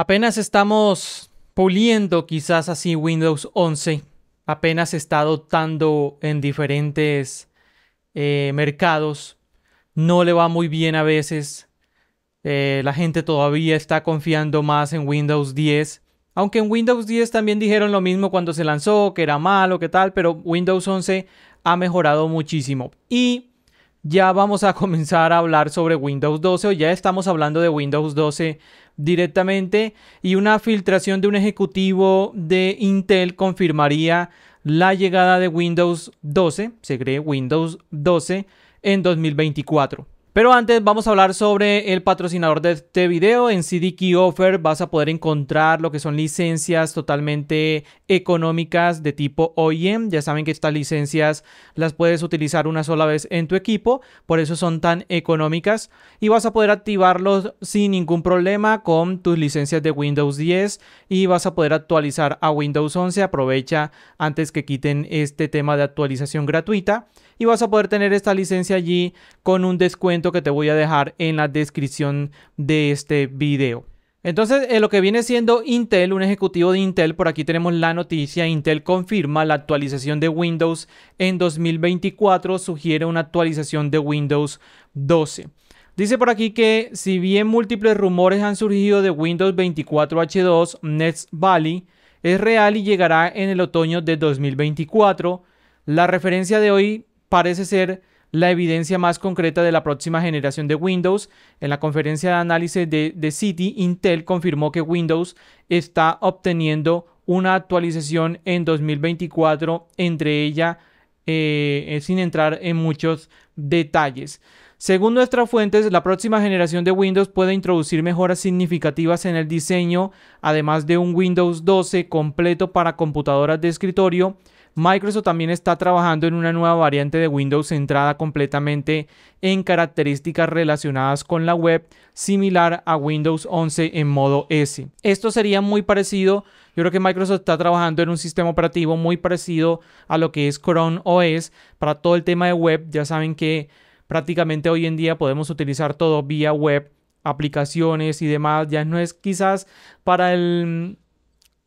Apenas estamos puliendo quizás así Windows 11. Apenas está adoptando en diferentes eh, mercados. No le va muy bien a veces. Eh, la gente todavía está confiando más en Windows 10. Aunque en Windows 10 también dijeron lo mismo cuando se lanzó, que era malo, que tal, pero Windows 11 ha mejorado muchísimo. Y ya vamos a comenzar a hablar sobre Windows 12 o ya estamos hablando de Windows 12 directamente y una filtración de un ejecutivo de Intel confirmaría la llegada de Windows 12, se cree Windows 12 en 2024. Pero antes vamos a hablar sobre el patrocinador de este video. En CD Key Offer vas a poder encontrar lo que son licencias totalmente económicas de tipo OEM. Ya saben que estas licencias las puedes utilizar una sola vez en tu equipo, por eso son tan económicas y vas a poder activarlos sin ningún problema con tus licencias de Windows 10 y vas a poder actualizar a Windows 11. Aprovecha antes que quiten este tema de actualización gratuita y vas a poder tener esta licencia allí con un descuento que te voy a dejar en la descripción de este video. Entonces, en eh, lo que viene siendo Intel, un ejecutivo de Intel, por aquí tenemos la noticia, Intel confirma la actualización de Windows en 2024, sugiere una actualización de Windows 12. Dice por aquí que si bien múltiples rumores han surgido de Windows 24H2 Next Valley, es real y llegará en el otoño de 2024. La referencia de hoy parece ser la evidencia más concreta de la próxima generación de Windows. En la conferencia de análisis de, de City, Intel confirmó que Windows está obteniendo una actualización en 2024, entre ella eh, eh, sin entrar en muchos detalles. Según nuestras fuentes, la próxima generación de Windows puede introducir mejoras significativas en el diseño, además de un Windows 12 completo para computadoras de escritorio. Microsoft también está trabajando en una nueva variante de Windows centrada completamente en características relacionadas con la web, similar a Windows 11 en modo S. Esto sería muy parecido, yo creo que Microsoft está trabajando en un sistema operativo muy parecido a lo que es Chrome OS para todo el tema de web. Ya saben que prácticamente hoy en día podemos utilizar todo vía web, aplicaciones y demás. Ya no es quizás para el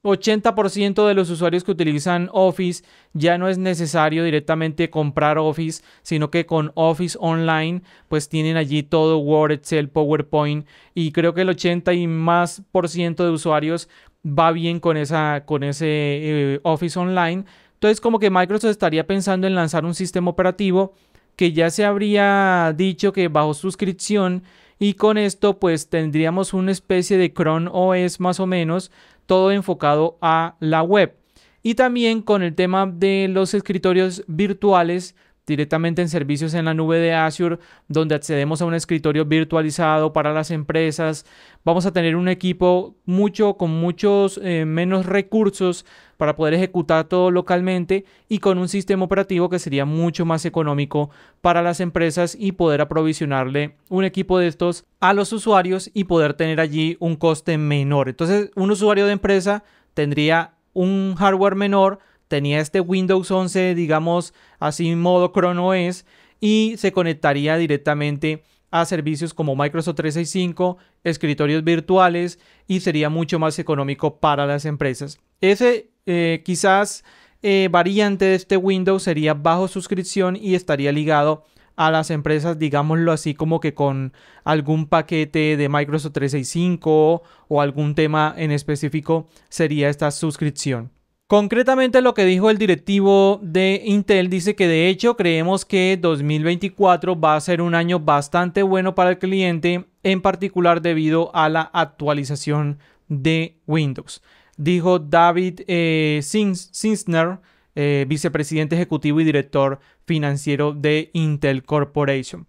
80% de los usuarios que utilizan Office ya no es necesario directamente comprar Office, sino que con Office Online pues tienen allí todo Word, Excel, PowerPoint y creo que el 80 y más por ciento de usuarios va bien con, esa, con ese eh, Office Online. Entonces como que Microsoft estaría pensando en lanzar un sistema operativo que ya se habría dicho que bajo suscripción y con esto pues tendríamos una especie de Chrome OS más o menos todo enfocado a la web y también con el tema de los escritorios virtuales directamente en servicios en la nube de Azure, donde accedemos a un escritorio virtualizado para las empresas. Vamos a tener un equipo mucho con muchos eh, menos recursos para poder ejecutar todo localmente y con un sistema operativo que sería mucho más económico para las empresas y poder aprovisionarle un equipo de estos a los usuarios y poder tener allí un coste menor. Entonces, un usuario de empresa tendría un hardware menor tenía este Windows 11, digamos así, modo Chrono OS, y se conectaría directamente a servicios como Microsoft 365, escritorios virtuales y sería mucho más económico para las empresas. Ese eh, quizás eh, variante de este Windows sería bajo suscripción y estaría ligado a las empresas, digámoslo así, como que con algún paquete de Microsoft 365 o algún tema en específico sería esta suscripción. Concretamente lo que dijo el directivo de Intel dice que de hecho creemos que 2024 va a ser un año bastante bueno para el cliente, en particular debido a la actualización de Windows. Dijo David eh, Sinsner, eh, vicepresidente ejecutivo y director financiero de Intel Corporation.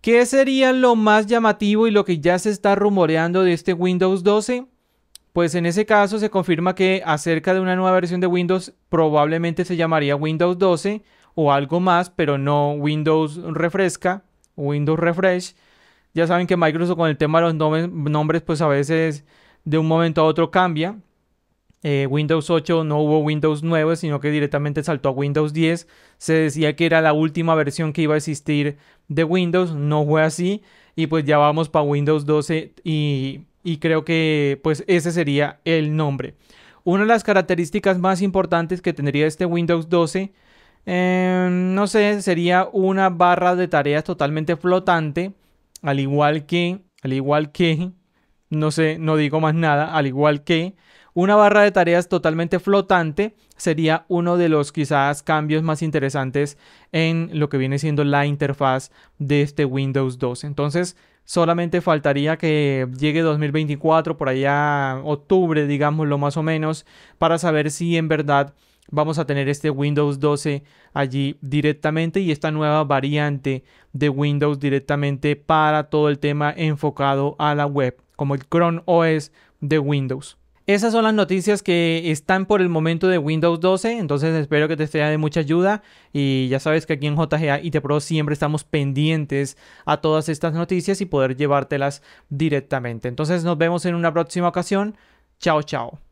¿Qué sería lo más llamativo y lo que ya se está rumoreando de este Windows 12? pues en ese caso se confirma que acerca de una nueva versión de Windows probablemente se llamaría Windows 12 o algo más, pero no Windows Refresca, Windows Refresh. Ya saben que Microsoft con el tema de los nombres, pues a veces de un momento a otro cambia. Eh, Windows 8 no hubo Windows 9, sino que directamente saltó a Windows 10. Se decía que era la última versión que iba a existir de Windows, no fue así. Y pues ya vamos para Windows 12 y y creo que pues ese sería el nombre. Una de las características más importantes que tendría este Windows 12, em, no sé, sería una barra de tareas totalmente flotante, al igual que, al igual que, no sé, no digo más nada, al igual que una barra de tareas totalmente flotante sería uno de los quizás cambios más interesantes en lo que viene siendo la interfaz de este Windows 12. Entonces, Solamente faltaría que llegue 2024, por allá octubre, digámoslo más o menos, para saber si en verdad vamos a tener este Windows 12 allí directamente y esta nueva variante de Windows directamente para todo el tema enfocado a la web, como el Chrome OS de Windows. Esas son las noticias que están por el momento de Windows 12, entonces espero que te sea de mucha ayuda y ya sabes que aquí en JGA te Pro siempre estamos pendientes a todas estas noticias y poder llevártelas directamente. Entonces nos vemos en una próxima ocasión. Chao, chao.